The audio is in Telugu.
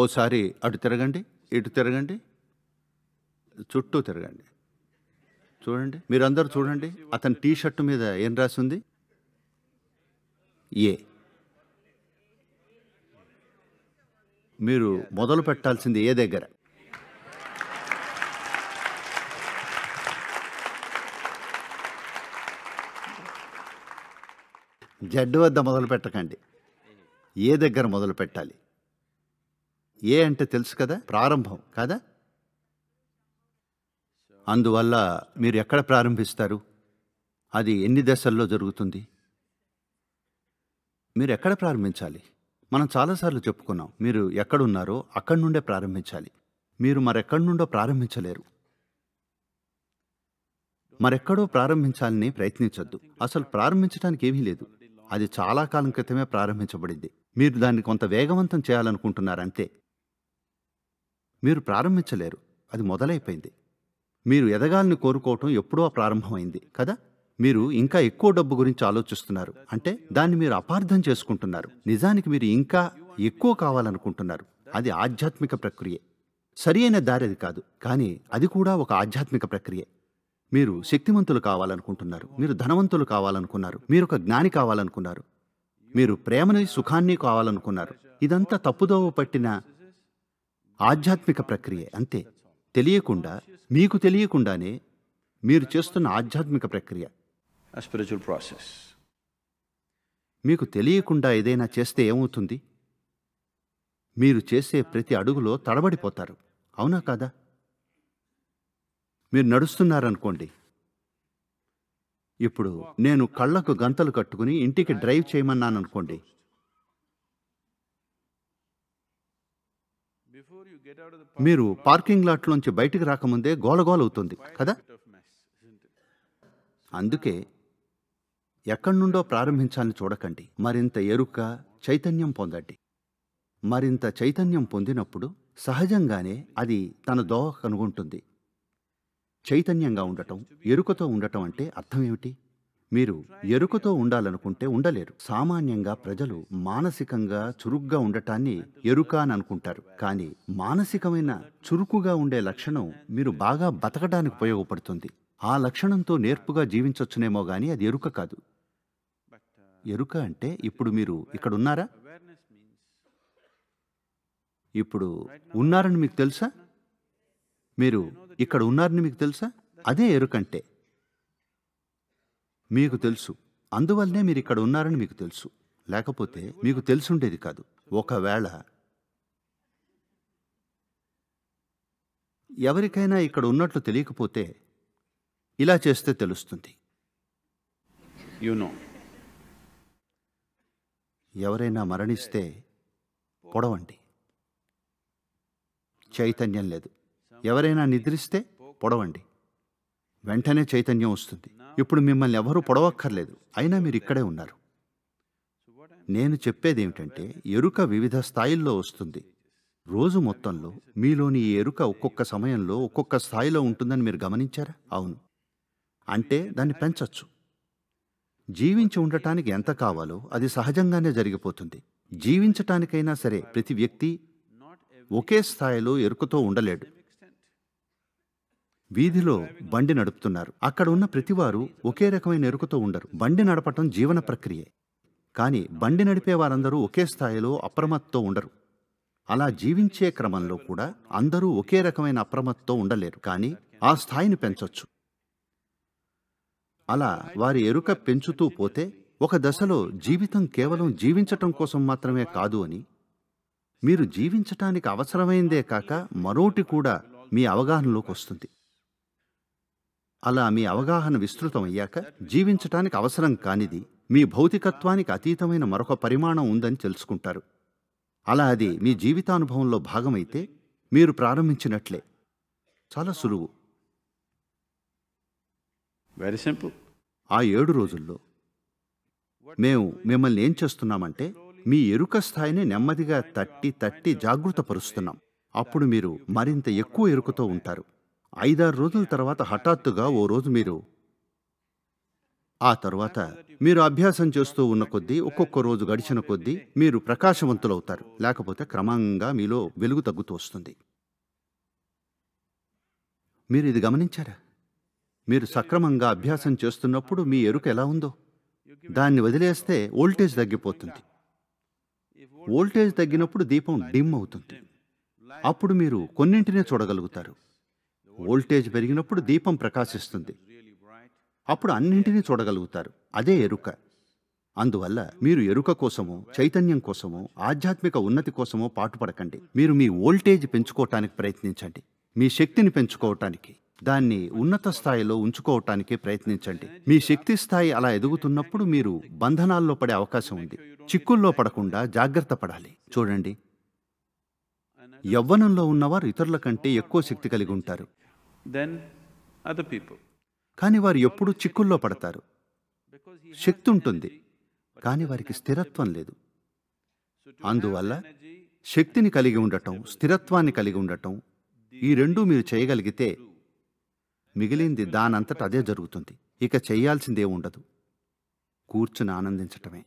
ఓసారి అటు తిరగండి ఇటు తిరగండి చుట్టూ తిరగండి చూడండి మీరందరూ చూడండి అతని టీ షర్ట్ మీద ఏం రాసింది ఏ మీరు మొదలు పెట్టాల్సింది ఏ దగ్గర జడ్డు వద్ద మొదలు పెట్టకండి ఏ దగ్గర మొదలు పెట్టాలి ఏ అంటే తెలుసు కదా ప్రారంభం కాదా అందువల్ల మీరు ఎక్కడ ప్రారంభిస్తారు అది ఎన్ని దశల్లో జరుగుతుంది మీరు ఎక్కడ ప్రారంభించాలి మనం చాలాసార్లు చెప్పుకున్నాం మీరు ఎక్కడున్నారో అక్కడి నుండే ప్రారంభించాలి మీరు మరెక్కడి నుండో ప్రారంభించలేరు మరెక్కడో ప్రారంభించాలని ప్రయత్నించొద్దు అసలు ప్రారంభించడానికి ఏమీ లేదు అది చాలా కాలం క్రితమే ప్రారంభించబడింది మీరు దాన్ని కొంత వేగవంతం చేయాలనుకుంటున్నారంతే మీరు ప్రారంభించలేరు అది మొదలైపోయింది మీరు ఎదగాలని కోరుకోవటం ఎప్పుడో ప్రారంభమైంది కదా మీరు ఇంకా ఎక్కువ డబ్బు గురించి ఆలోచిస్తున్నారు అంటే దాన్ని మీరు అపార్థం చేసుకుంటున్నారు నిజానికి మీరు ఇంకా ఎక్కువ కావాలనుకుంటున్నారు అది ఆధ్యాత్మిక ప్రక్రియ సరి అయిన దారిది కాదు కానీ అది కూడా ఒక ఆధ్యాత్మిక ప్రక్రియ మీరు శక్తివంతులు కావాలనుకుంటున్నారు మీరు ధనవంతులు కావాలనుకున్నారు మీరు ఒక జ్ఞాని కావాలనుకున్నారు మీరు ప్రేమని సుఖాన్ని కావాలనుకున్నారు ఇదంతా తప్పుదోవ పట్టిన ఆధ్యాత్మిక ప్రక్రియ అంతే తెలియకుండా మీకు తెలియకుండానే మీరు చేస్తున్న ఆధ్యాత్మిక ప్రక్రియ స్పిరిచువల్ ప్రాసెస్ మీకు తెలియకుండా ఏదైనా చేస్తే ఏమవుతుంది మీరు చేసే ప్రతి అడుగులో తడబడిపోతారు అవునా కాదా మీరు నడుస్తున్నారనుకోండి ఇప్పుడు నేను కళ్ళకు గంతలు కట్టుకుని ఇంటికి డ్రైవ్ చేయమన్నాను అనుకోండి మీరు పార్కింగ్ లాట్లోంచి బయటికి రాకముందే గోలగోలవుతుంది కదా అందుకే ఎక్కడి నుండో ప్రారంభించాలని చూడకండి మరింత ఎరుక చైతన్యం పొందండి మరింత చైతన్యం పొందినప్పుడు సహజంగానే అది తన దోహ కనుగొంటుంది చైతన్యంగా ఉండటం ఎరుకతో ఉండటం అంటే అర్థం ఏమిటి మీరు ఎరుకతో ఉండాలనుకుంటే ఉండలేరు సామాన్యంగా ప్రజలు మానసికంగా చురుగ్గా ఉండటాన్ని ఎరుక అని అనుకుంటారు కానీ మానసికమైన చురుకుగా ఉండే లక్షణం మీరు బాగా బతకడానికి ఉపయోగపడుతుంది ఆ లక్షణంతో నేర్పుగా జీవించొచ్చునేమో గాని అది ఎరుక కాదు ఎరుక అంటే ఇప్పుడు మీరు ఇక్కడున్నారా ఇప్పుడు ఉన్నారని మీకు తెలుసా మీరు ఇక్కడ ఉన్నారని మీకు తెలుసా అదే ఎరుకంటే మీకు తెలుసు అందువల్లనే మీరు ఇక్కడ ఉన్నారని మీకు తెలుసు లేకపోతే మీకు తెలుసుండేది కాదు ఒకవేళ ఎవరికైనా ఇక్కడ ఉన్నట్లు తెలియకపోతే ఇలా చేస్తే తెలుస్తుంది యూనో ఎవరైనా మరణిస్తే పొడవండి చైతన్యం లేదు ఎవరైనా నిద్రిస్తే పొడవండి వెంటనే చైతన్యం వస్తుంది ఇప్పుడు మిమ్మల్ని ఎవరూ పొడవక్కర్లేదు అయినా మీరు ఇక్కడే ఉన్నారు నేను చెప్పేది ఏమిటంటే ఎరుక వివిధ స్థాయిల్లో వస్తుంది రోజు మొత్తంలో మీలోని ఈ ఎరుక ఒక్కొక్క సమయంలో ఒక్కొక్క స్థాయిలో ఉంటుందని మీరు గమనించారా అవును అంటే దాన్ని పెంచచ్చు జీవించి ఉండటానికి ఎంత కావాలో అది సహజంగానే జరిగిపోతుంది జీవించటానికైనా సరే ప్రతి వ్యక్తి ఒకే స్థాయిలో ఎరుకతో ఉండలేడు వీధిలో బండి నడుపుతున్నారు అక్కడ ఉన్న ప్రతివారు ఒకే రకమైన ఎరుకతో ఉండరు బండి నడపటం జీవన ప్రక్రియే కానీ బండి నడిపే వారందరూ ఒకే స్థాయిలో అప్రమత్తో ఉండరు అలా జీవించే క్రమంలో కూడా అందరూ ఒకే రకమైన అప్రమత్తో ఉండలేరు కానీ ఆ స్థాయిని పెంచొచ్చు అలా వారి ఎరుక పెంచుతూ పోతే ఒక దశలో జీవితం కేవలం జీవించటం కోసం మాత్రమే కాదు అని మీరు జీవించటానికి అవసరమైందే కాక మరోటి కూడా మీ అవగాహనలోకి వస్తుంది అలా మీ అవగాహన విస్తృతమయ్యాక జీవించటానికి అవసరం కానిది మీ భౌతికత్వానికి అతీతమైన మరొక పరిమాణం ఉందని తెలుసుకుంటారు అలా అది మీ జీవితానుభవంలో భాగమైతే మీరు ప్రారంభించినట్లే చాలా సులువు వెరీ సింపుల్ ఆ ఏడు రోజుల్లో మేము మిమ్మల్ని ఏం చేస్తున్నామంటే మీ ఎరుక స్థాయిని నెమ్మదిగా తట్టి తట్టి జాగృతపరుస్తున్నాం అప్పుడు మీరు మరింత ఎక్కువ ఎరుకతో ఉంటారు ఐదారు రోజుల తర్వాత హఠాత్తుగా ఓ రోజు మీరు ఆ తర్వాత మీరు అభ్యాసం చేస్తూ ఉన్న కొద్దీ ఒక్కొక్క రోజు గడిచిన కొద్దీ మీరు ప్రకాశవంతులవుతారు లేకపోతే క్రమంగా మీలో వెలుగు తగ్గుతూ వస్తుంది మీరు ఇది గమనించారా మీరు సక్రమంగా అభ్యాసం చేస్తున్నప్పుడు మీ ఎరుక ఎలా ఉందో దాన్ని వదిలేస్తే వోల్టేజ్ తగ్గిపోతుంది వోల్టేజ్ తగ్గినప్పుడు దీపం డిమ్ అవుతుంది అప్పుడు మీరు కొన్నింటినే చూడగలుగుతారు వోల్టేజ్ పెరిగినప్పుడు దీపం ప్రకాశిస్తుంది అప్పుడు అన్నింటినీ చూడగలుగుతారు అదే ఎరుక అందువల్ల మీరు ఎరుక కోసము చైతన్యం కోసము ఆధ్యాత్మిక ఉన్నతి కోసమో పాటుపడకండి మీరు మీ వోల్టేజ్ పెంచుకోవటానికి ప్రయత్నించండి మీ శక్తిని పెంచుకోవటానికి దాన్ని ఉన్నత స్థాయిలో ఉంచుకోవటానికి ప్రయత్నించండి మీ శక్తి స్థాయి అలా ఎదుగుతున్నప్పుడు మీరు బంధనాల్లో పడే అవకాశం ఉంది చిక్కుల్లో పడకుండా జాగ్రత్త పడాలి చూడండి యవ్వనంలో ఉన్నవారు ఇతరుల కంటే ఎక్కువ శక్తి కలిగి ఉంటారు దెన్ అదర్ పీపుల్ కానీ వారు ఎప్పుడూ చిక్కుల్లో పడతారు శక్తి ఉంటుంది కానీ వారికి స్థిరత్వం లేదు అందువల్ల శక్తిని కలిగి ఉండటం స్థిరత్వాన్ని కలిగి ఉండటం ఈ రెండూ మీరు చేయగలిగితే మిగిలింది దానంతట అదే జరుగుతుంది ఇక చేయాల్సిందే ఉండదు కూర్చుని ఆనందించటమే